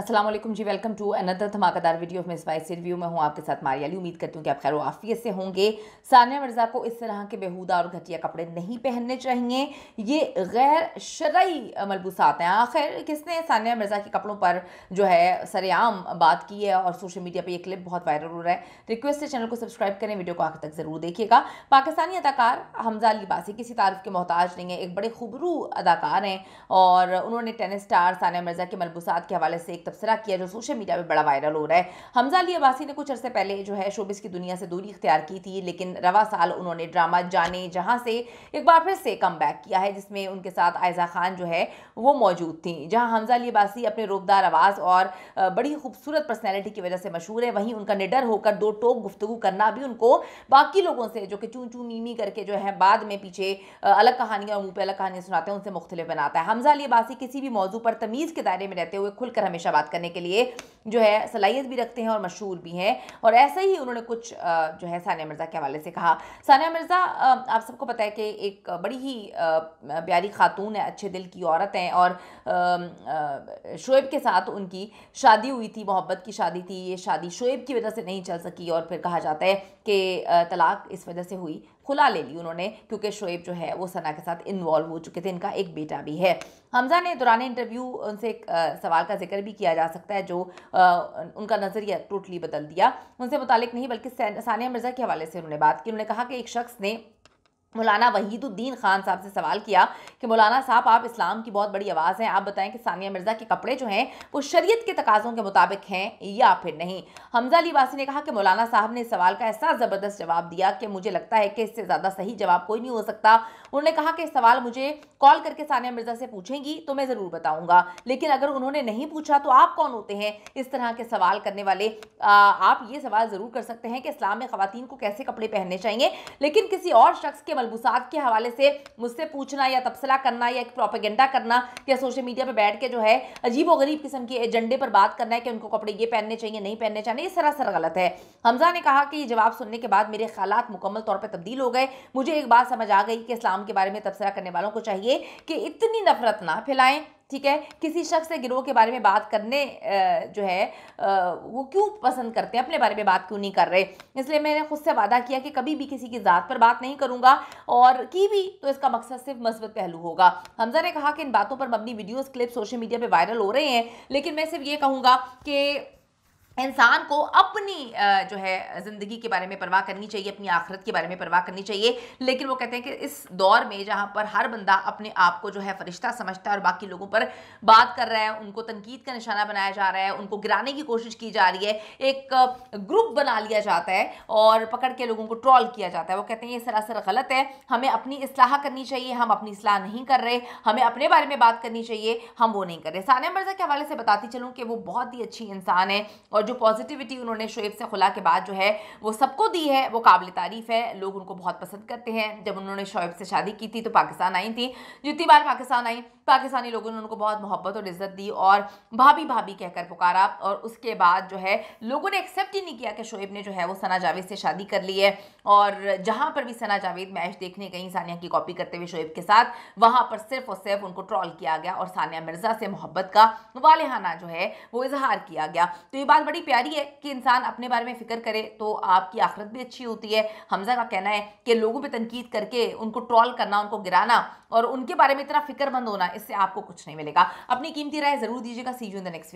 Aslam ji welcome to another धमाकेदार video में vice review में हूँ आपके साथ मारियाली उम्मीद करती हूँ कि आप खैर आफियत से होंगे सानिया मिर्ज़ा को इस तरह के बेहूदा और घटिया कपड़े नहीं पहनने चाहिए ये गैर शरय मलबूसात हैं आखिर किसने सानिया मिर्ज़ा के कपड़ों पर जो है सरेआम बात की है और सोशल मीडिया पर यह क्लिप बहुत वायरल हो रहा है रिक्वेस्ट है चैनल को सब्सक्राइब करें वीडियो को आखिर तक ज़रूर देखिएगा पाकिस्तानी अदाकार हमजा लिबासी किसी तारफ़ के मोहताज नहीं है एक बड़े खुबरू अदाकार हैं और उन्होंने टेनिस स्टार सानिया मिर्ज़ा के मलबूसात के हवाले से तबसरा किया जो सोशल मीडिया पर बड़ा वायरल हो रहा है हमजा अली अबासी ने कुछ अरसे पहले जो है शोबिस की दुनिया से दूरी इख्तियार की थी लेकिन रवा साल उन्होंने ड्रामा जाने जहाँ से एक बार फिर से कम किया है जिसमें उनके साथ आयजा खान जो है वो मौजूद थी जहाँ हमजा अली अबासी अपने रोबदार आवाज़ और बड़ी खूबसूरत पर्सनैलिटी की वजह से मशहूर है वहीं उनका निडर होकर दो टोक गुफ्तु करना भी उनको बाकी लोगों से जो कि चूं चूं नीमी करके जो है बाद में पीछे अलग कहानियाँ और मुँह पर अलग कहानियाँ सुनाते हैं उनसे मुख्तलिफ बनाता है हमजा अली अबासी किसी भी मौजू पर तमीज़ के दायरे में रहते हुए खुलकर हमेशा बात करने के लिए जो है सलाहियत भी रखते हैं और मशहूर भी हैं और ऐसे ही उन्होंने कुछ जो है सानिया मिर्ज़ा के हवाले से कहा सानिया मिर्ज़ा आप सबको पता है कि एक बड़ी ही प्यारी खातून है अच्छे दिल की औरत हैं और शोएब के साथ उनकी शादी हुई थी मोहब्बत की शादी थी ये शादी शोएब की वजह से नहीं चल सकी और फिर कहा जाता है कि तलाक इस वजह से हुई खुला ले ली उन्होंने क्योंकि शोएब जो है वो सना के साथ इन्वॉल्व हो चुके थे इनका एक बेटा भी है हमजा ने दौरान इंटरव्यू उनसे एक सवाल का जिक्र भी किया जा सकता है जो उनका नज़रिया टोटली बदल दिया उनसे मुतालिक नहीं बल्कि सानिया मिर्ज़ा के हवाले से उन्होंने बात की उन्होंने कहा कि एक शख्स ने मौलाना वहीदुद्दीन खान साहब से सवाल किया कि मौलाना साहब आप इस्लाम की बहुत बड़ी आवाज़ हैं आप बताएं कि सानिया मिर्ज़ा के कपड़े जो हैं वो शरीयत के तकाज़ों के मुताबिक हैं या फिर नहीं हमजा अली वासी ने कहा कि मौलाना साहब ने इस सवाल का ऐसा ज़बरदस्त जवाब दिया कि मुझे लगता है कि इससे ज़्यादा सही जवाब कोई नहीं हो सकता उन्होंने कहा कि सवाल मुझे कॉल करके सानिया मिर्ज़ा से पूछेंगी तो मैं ज़रूर बताऊँगा लेकिन अगर उन्होंने नहीं पूछा तो आप कौन होते हैं इस तरह के सवाल करने वाले आप ये सवाल ज़रूर कर सकते हैं कि इस्लाम में ख़वान को कैसे कपड़े पहनने चाहिए लेकिन किसी और शख्स के मलबूसात के हवाले से मुझसे पूछना या तबसला करना या एक प्रोपेगेंडा करना या सोशल मीडिया पर बैठ के जो है अजीब व गरीब किस्म के एजेंडे पर बात करना है कि उनको कपड़े ये पहनने चाहिए नहीं पहनने चाहिए ये सरासर गलत है हमजा ने कहा कि ये जवाब सुनने के बाद मेरे ख्याल मुकम्मल तौर पर तब्दील हो गए मुझे एक बात समझ आ गई कि इस्लाम के बारे में तबसरा करने वालों को चाहिए कि इतनी नफरत ना फैलाएं ठीक है किसी शख्स से गिरोह के बारे में बात करने जो है वो क्यों पसंद करते हैं अपने बारे में बात क्यों नहीं कर रहे इसलिए मैंने खुद से वादा किया कि कभी भी किसी की ज़ात पर बात नहीं करूँगा और की भी तो इसका मकसद सिर्फ मस्बत पहलू होगा हमजा ने कहा कि इन बातों पर मबनी वीडियोज़ क्लिप सोशल मीडिया पर वायरल हो रहे हैं लेकिन मैं सिर्फ ये कहूँगा कि इंसान को अपनी जो है ज़िंदगी के बारे में परवाह करनी चाहिए अपनी आखिरत के बारे में परवाह करनी चाहिए लेकिन वो कहते हैं कि इस दौर में जहाँ पर हर बंदा अपने आप को जो है फरिश्ता समझता है और बाकी लोगों पर बात कर रहा है उनको तनकीद का निशाना बनाया जा रहा है उनको गिराने की कोशिश की जा रही है एक ग्रुप बना लिया जाता है और पकड़ के लोगों को ट्रॉल किया जाता है वो कहते हैं ये सरासर गलत है हमें अपनी असलाह करनी चाहिए हम अपनी असलाह नहीं कर रहे हमें अपने बारे में बात करनी चाहिए हम वो नहीं कर रहे सान मर्जा के हवाले से बताती चलूँ कि वो बहुत ही अच्छी इंसान है और जो पॉजिटिविटी उन्होंने शुएब से खुला के बाद जो है वो सबको दी है वो काबिल तारीफ़ है लोग उनको बहुत पसंद करते हैं जब उन्होंने शुएब से शादी की थी तो पाकिस्तान आई थी जितनी बार पाकिस्तान आई पाकिस्तानी लोगों ने उनको बहुत मोहब्बत और इज्जत दी और भाभी भाभी कहकर पुकारा और उसके बाद जो है लोगों ने एक्सेप्ट ही नहीं किया कि शुएब ने जो है वो सना जावेद से शादी कर ली है और जहाँ पर भी सना जावेद मैच देखने गई सानिया की कॉपी करते हुए शुएब के साथ वहाँ पर सिर्फ और सिर्फ उनको ट्रॉल किया गया और सानिया मिर्ज़ा से मोहब्बत का वालहाना जो है वो इजहार किया गया तो ये बात बड़ी प्यारी है कि इंसान अपने बारे में फ़िक्र करे तो आपकी आखिरत भी अच्छी होती है हमजा का कहना है कि लोगों पर तनकीद करके उनको ट्रॉल करना उनको गिराना और उनके बारे में इतना फिक्रमंद होना इससे आपको कुछ नहीं मिलेगा अपनी कीमती राय ज़रूर दीजिएगा see you in the next